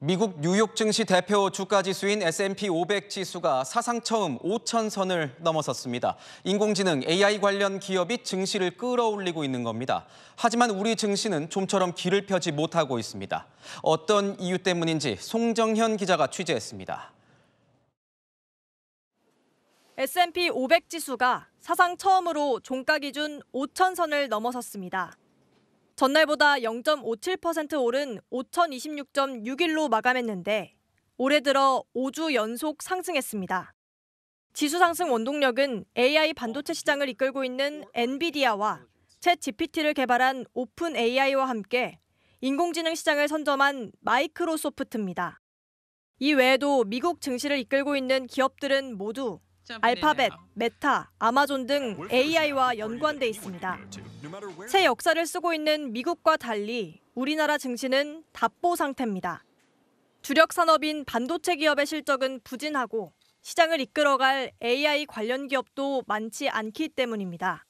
미국 뉴욕 증시 대표 주가 지수인 S&P 500 지수가 사상 처음 5천 선을 넘어섰습니다. 인공지능 AI 관련 기업이 증시를 끌어올리고 있는 겁니다. 하지만 우리 증시는 좀처럼 길을 펴지 못하고 있습니다. 어떤 이유 때문인지 송정현 기자가 취재했습니다. S&P 500 지수가 사상 처음으로 종가 기준 5천 선을 넘어섰습니다. 전날보다 0.57% 오른 5,026.61로 마감했는데 올해 들어 5주 연속 상승했습니다. 지수 상승 원동력은 AI 반도체 시장을 이끌고 있는 엔비디아와 챗 GPT를 개발한 오픈 AI와 함께 인공지능 시장을 선점한 마이크로소프트입니다. 이 외에도 미국 증시를 이끌고 있는 기업들은 모두 알파벳, 메타, 아마존 등 AI와 연관돼 있습니다. 새 역사를 쓰고 있는 미국과 달리 우리나라 증시는 답보 상태입니다. 주력 산업인 반도체 기업의 실적은 부진하고 시장을 이끌어갈 AI 관련 기업도 많지 않기 때문입니다.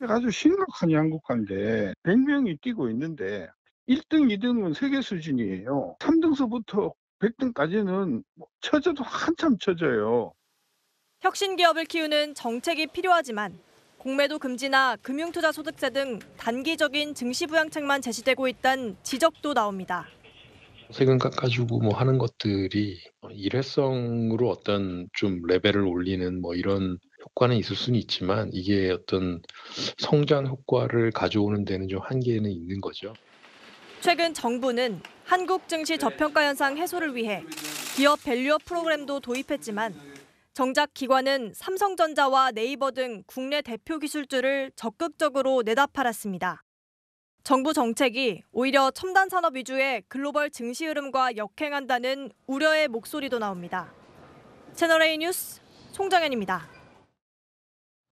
아주 심각한 양극화인데 100명이 뛰고 있는데 1등, 2등은 세계 수준이에요. 3등서부터 100등까지는 뭐 처져도 한참 처져요. 혁신 기업을 키우는 정책이 필요하지만 공매도 금지나 금융투자 소득세 등 단기적인 증시 부양책만 제시되고 있다는 지적도 나옵니다. 세금 깎아주고 뭐 하는 것들이 일회성으로 어떤 좀 레벨을 올리는 뭐 이런 효과는 있을 수는 있지만 이게 어떤 성장 효과를 가져오는 데는 좀 한계는 있는 거죠. 최근 정부는 한국 증시 저평가 현상 해소를 위해 기업 밸류업 프로그램도 도입했지만 정작 기관은 삼성전자와 네이버 등 국내 대표 기술주를 적극적으로 내다 팔았습니다. 정부 정책이 오히려 첨단 산업 위주의 글로벌 증시 흐름과 역행한다는 우려의 목소리도 나옵니다. 채널A 뉴스 송정현입니다.